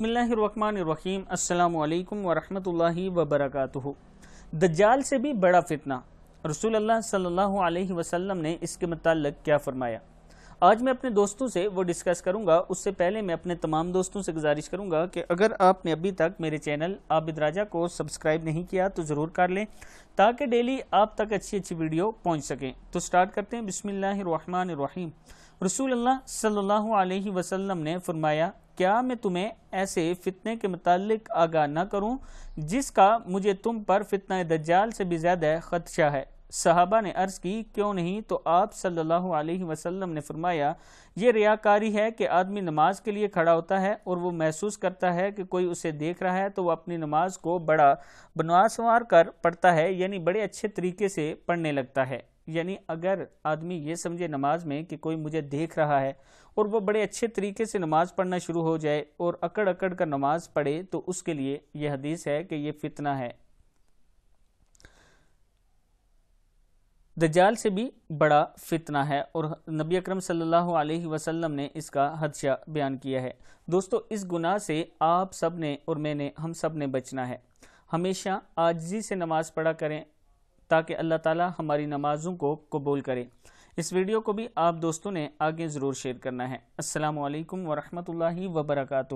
बसमीम अल्लाम वरहमल वबरक दज्जाल से भी बड़ा फितना रसूल अल्लाह सल्लल्लाहु अलैहि वसल्लम ने इसके मतलब क्या फ़रमाया आज मैं अपने दोस्तों से वो डिस्कस करूंगा उससे पहले मैं अपने तमाम दोस्तों से गुजारिश करूंगा कि अगर आपने अभी तक मेरे चैनल आबिद राजा को सब्सक्राइब नहीं किया तो ज़रूर कर लें ताकि डेली आप तक अच्छी अच्छी वीडियो पहुंच सकें तो स्टार्ट करते हैं बिसमीम रसूल अल्लाह सल्लल्लाहु ने फरमाया क्या मैं तुम्हें ऐसे फितने के मतलब आगाह न करूँ जिसका मुझे तुम पर फितना दज्जाल से भी ज़्यादा ख़दशा है सहाबा ने अर्ज़ की क्यों नहीं तो आप सल्लल्लाहु अलैहि वसल्लम ने फरमाया ये रियाकारी है कि आदमी नमाज के लिए खड़ा होता है और वो महसूस करता है कि कोई उसे देख रहा है तो वो अपनी नमाज को बड़ा बनवासवार कर पढ़ता है यानी बड़े अच्छे तरीके से पढ़ने लगता है यानी अगर आदमी ये समझे नमाज में कि कोई मुझे देख रहा है और वो बड़े अच्छे तरीके से नमाज पढ़ना शुरू हो जाए और अकड़ अकड़ कर नमाज पढ़े तो उसके लिए यह हदीस है कि यह फितना है दज्जाल से भी बड़ा फितना है और नबी अकरम सल्लल्लाहु अलैहि वसल्लम ने इसका हदशा बयान किया है दोस्तों इस गुनाह से आप सब ने और मैंने हम सब ने बचना है हमेशा आजजी से नमाज पढ़ा करें ताकि अल्लाह ताला हमारी नमाज़ों को कबूल करे इस वीडियो को भी आप दोस्तों ने आगे ज़रूर शेयर करना है असलकम वरहमल वबरकू